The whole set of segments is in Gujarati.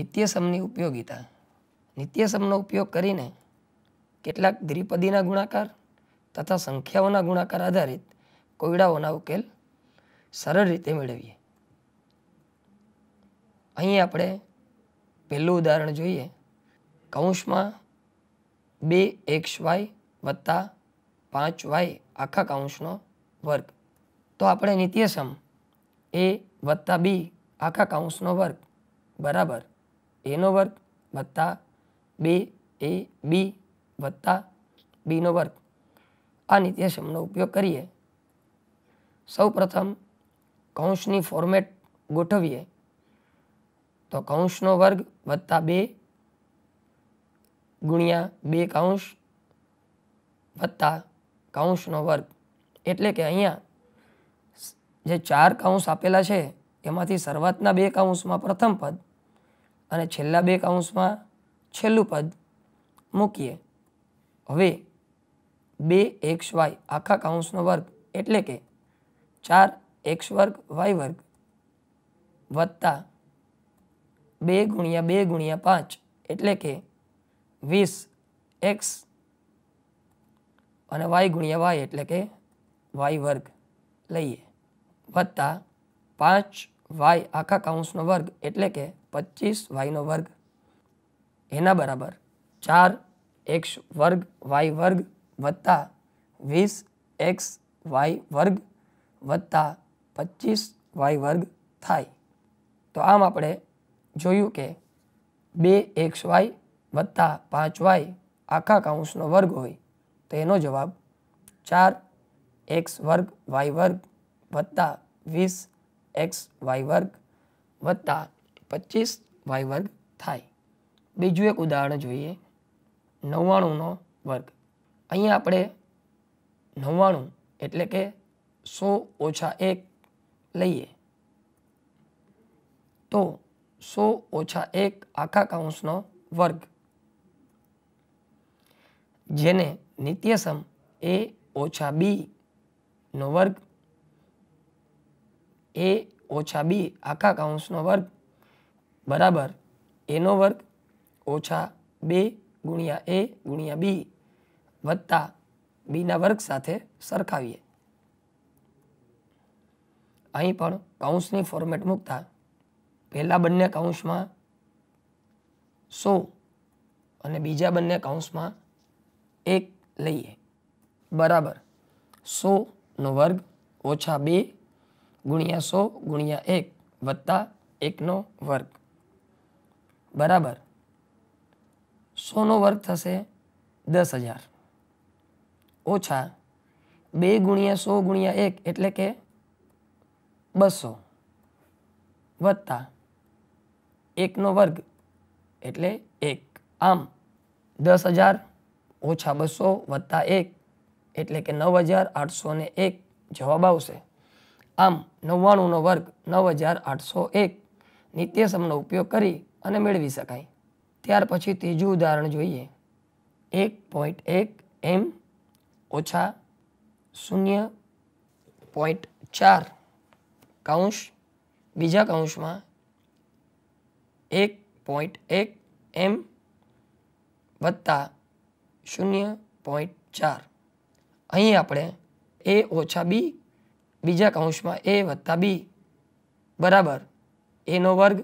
નિત્યસમની ઉપયોગિતા નિત્યસમનો ઉપયોગ કરીને કેટલાક દ્વિપદીના ગુણાકાર તથા સંખ્યાઓના ગુણાકાર આધારિત કોયડાઓના ઉકેલ સરળ રીતે મેળવીએ અહીં આપણે પહેલું ઉદાહરણ જોઈએ કૌંસમાં બે એક્સ વાય વત્તા પાંચ વાય આખા કૌંસનો વર્ગ તો આપણે નિત્યસમ એ વત્તા બી આખા કૌંસનો વર્ગ બરાબર એનો વર્ગ વત્તા બે એ બી વત્તા બીનો વર્ગ આ નિત્યસમનો ઉપયોગ કરીએ સૌપ્રથમ કૌંસની ફોર્મેટ ગોઠવીએ તો કૌંસનો વર્ગ વત્તા બે ગુણ્યા બે કૌંસ વત્તા કૌંસનો વર્ગ એટલે કે અહીંયા જે ચાર કૌંસ આપેલા છે એમાંથી શરૂઆતના બે કૌંસમાં પ્રથમ પદ અને છેલ્લા બે કાઉન્સમાં છેલ્લું પદ મૂકીએ હવે બે એક્સ વાય આખા કાઉન્સનો વર્ગ એટલે કે ચાર એક્સ વર્ગ વાય વર્ગ વત્તા બે ગુણ્યા બે ગુણ્યા પાંચ એટલે કે વીસ એક્સ અને વાય ગુણ્યા વાય એટલે કે વાય વર્ગ લઈએ વત્તા પાંચ વાય આખા કાઉન્સનો વર્ગ એટલે કે પચીસ વાયનો વર્ગ એના બરાબર ચાર એક્સ વર્ગ વાય વર્ગ વત્તા વીસ એક્સ વાય વર્ગ વત્તા પચીસ વાય વર્ગ થાય તો આમ આપણે જોયું કે બે એક્સ વાય વત્તા પાંચ વાય આખા કાઉન્સનો વર્ગ હોય તો એનો જવાબ ચાર એક્સ વર્ગ વાય વર્ગ વત્તા વીસ એક્સ વાય વર્ગ વત્તા પચીસ વાય વર્ગ થાય બીજું એક ઉદાહરણ જોઈએ નવ્વાણુંનો વર્ગ અહીં આપણે નવ્વાણું એટલે કે સો ઓછા એક લઈએ તો સો ઓછા એક આખા કાઉન્સનો વર્ગ જેને નિત્યસમ એ ઓછા બી નો વર્ગ એ ઓછા બી આખા કાઉન્સનો વર્ગ બરાબર એનો વર્ગ ઓછા બે ગુણ્યા એ ગુણ્યા બી વત્તા બીના વર્ગ સાથે સરખાવીએ અહીં પણ કૌંસની ફોર્મેટ મૂકતા પહેલાં બંને કૌંસમાં સો અને બીજા બંને કૌંસમાં એક લઈએ બરાબર સોનો વર્ગ ઓછા બે ગુણ્યા સો ગુણ્યા એક વત્તા એકનો વર્ગ બરાબર સોનો વર્ગ થશે દસ હજાર ઓછા બે ગુણ્યા સો ગુણ્યા એક એટલે કે બસો વત્તા એકનો વર્ગ એટલે એક આમ દસ હજાર ઓછા બસો વત્તા એક એટલે કે નવ હજાર આઠસો ને એક જવાબ આવશે આમ નવ્વાણુંનો વર્ગ નવ હજાર આઠસો એક નિત્યસમનો ઉપયોગ કરી અને મેળવી શકાય ત્યાર પછી ત્રીજું ઉદાહરણ જોઈએ એક પોઈન્ટ એક એમ ઓછા શૂન્ય પોઈન્ટ ચાર કૌંસ બીજા કૌંસમાં એક પોઈન્ટ એક એમ વત્તા શૂન્ય પોઈન્ટ ચાર અહીં આપણે એ ઓછા બી બીજા કૌંસમાં એ વત્તા બી બરાબર એનો વર્ગ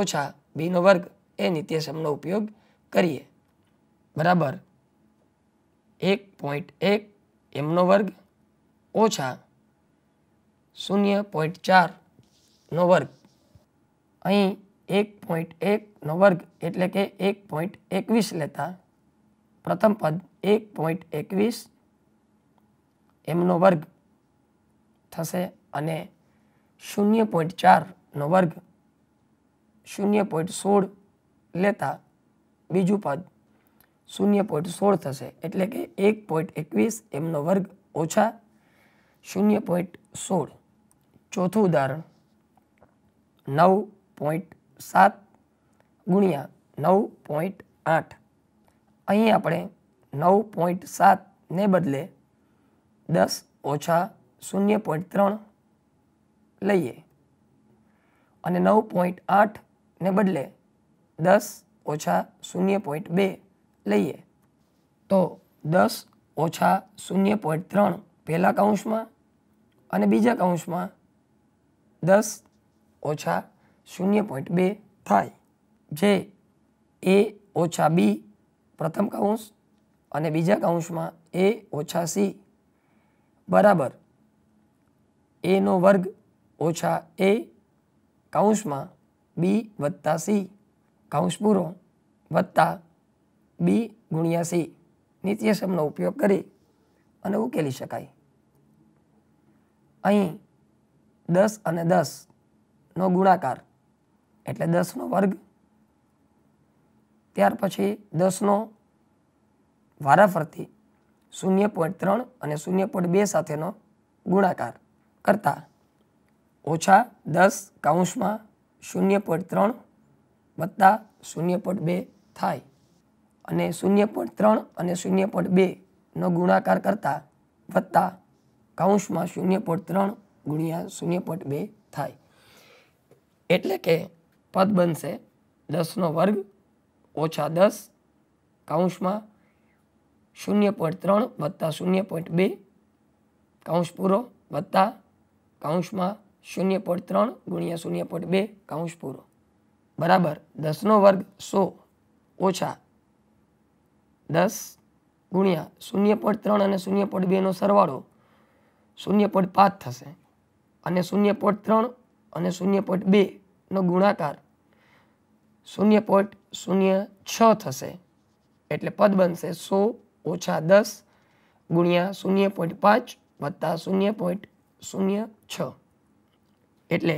ઓછા બીનો વર્ગ એ નિત્યસમનો ઉપયોગ કરીએ બરાબર એક પોઈન્ટ એક એમનો વર્ગ ઓછા શૂન્ય પોઈન્ટ ચારનો વર્ગ અહીં એક પોઈન્ટ એકનો વર્ગ એટલે કે એક પોઈન્ટ એકવીસ લેતા પ્રથમ પદ એક પોઈન્ટ એકવીસ એમનો વર્ગ થશે અને શૂન્ય પોઈન્ટ ચારનો વર્ગ શૂન્ય પોઈન્ટ સોળ લેતા બીજું પદ શૂન્ય પોઈન્ટ સોળ થશે એટલે કે એક પોઈન્ટ એકવીસ એમનો વર્ગ ઓછા શૂન્ય પોઈન્ટ સોળ ચોથું ઉદાહરણ નવ પોઈન્ટ સાત ગુણ્યા નવ પોઈન્ટ આઠ અહીં આપણે નવ પોઈન્ટ સાતને બદલે દસ ઓછા શૂન્ય પોઈન્ટ ત્રણ લઈએ અને નવ પોઈન્ટ આઠ ને બદલે દસ ઓછા શૂન્ય પોઈન્ટ બે લઈએ તો દસ ઓછા શૂન્ય પોઈન્ટ ત્રણ પહેલાં કાઉન્સમાં અને બીજા કાઉન્સમાં દસ ઓછા શૂન્ય પોઈન્ટ બે થાય જે એ ઓછા બી પ્રથમ કાઉન્સ અને બીજા કાઉન્સમાં એ ઓછા સી બરાબર એનો વર્ગ ઓછા એ કાઉન્સમાં બી વત્તા સી કાઉન્સ પૂરો વત્તા બી ગુણ્યા સી નિત્યસમનો ઉપયોગ કરી અને ઉકેલી શકાય અહીં દસ અને દસનો ગુણાકાર એટલે દસનો વર્ગ ત્યાર પછી દસનો વારાફરતી શૂન્ય પોઈન્ટ ત્રણ અને શૂન્ય પોઈન્ટ બે સાથેનો ગુણાકાર કરતા ઓછા દસ કાઉન્સમાં શૂન્ય પોઈન્ટ ત્રણ વત્તા શૂન્ય પોઈન્ટ બે થાય અને શૂન્ય પોઈન્ટ ત્રણ અને શૂન્ય પોઈન્ટ બેનો ગુણાકાર કરતાં વત્તા કૌંસમાં શૂન્ય પોઈન્ટ ત્રણ ગુણ્યા શૂન્ય પોઈન્ટ બે થાય એટલે કે પદ બનશે દસનો વર્ગ ઓછા દસ કૌંસમાં શૂન્ય પોઈન્ટ ત્રણ વત્તા શૂન્ય પોઈન્ટ બે કૌંસ પૂરો વત્તા કૌંસમાં શૂન્ય પોઈન્ટ ત્રણ ગુણ્યા શૂન્ય પોઈન્ટ બે કાઉન્સ પૂરો બરાબર દસનો વર્ગ સો ઓછા દસ ગુણ્યા શૂન્ય પોઈન્ટ ત્રણ અને શૂન્ય પોઈન્ટ બેનો સરવાળો શૂન્ય પોઈન્ટ પાંચ થશે અને શૂન્ય પોઈન્ટ ત્રણ અને શૂન્ય પોઈન્ટ બેનો ગુણાકાર શૂન્ય પોઈન્ટ શૂન્ય છ થશે એટલે પદ બનશે સો ઓછા દસ ગુણ્યા શૂન્ય પોઈન્ટ પાંચ વત્તા શૂન્ય પોઈન્ટ શૂન્ય છ એટલે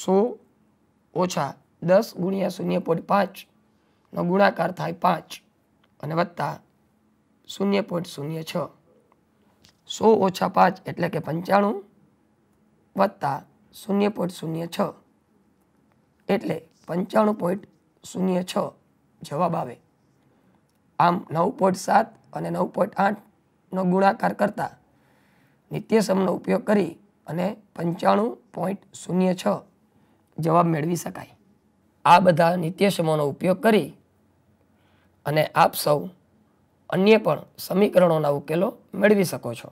સો ઓછા દસ ગુણ્યા શૂન્ય પોઈન્ટ પાંચનો ગુણાકાર થાય પાંચ અને વત્તા શૂન્ય પોઈન્ટ શૂન્ય છ સો ઓછા પાંચ એટલે કે પંચાણું વત્તા શૂન્ય પોઈન્ટ શૂન્ય છ એટલે પંચાણું પોઈન્ટ શૂન્ય છ જવાબ આવે આમ નવ પોઈન્ટ સાત અને નવ પોઈન્ટ આઠનો ગુણાકાર કરતાં નિત્યસમનો ઉપયોગ કરી અને પંચાણું પોઈન્ટ શૂન્ય છ જવાબ મેળવી શકાય આ બધા નિત્યસમોનો ઉપયોગ કરી અને આપ સૌ અન્ય પણ સમીકરણોના ઉકેલો મેળવી શકો છો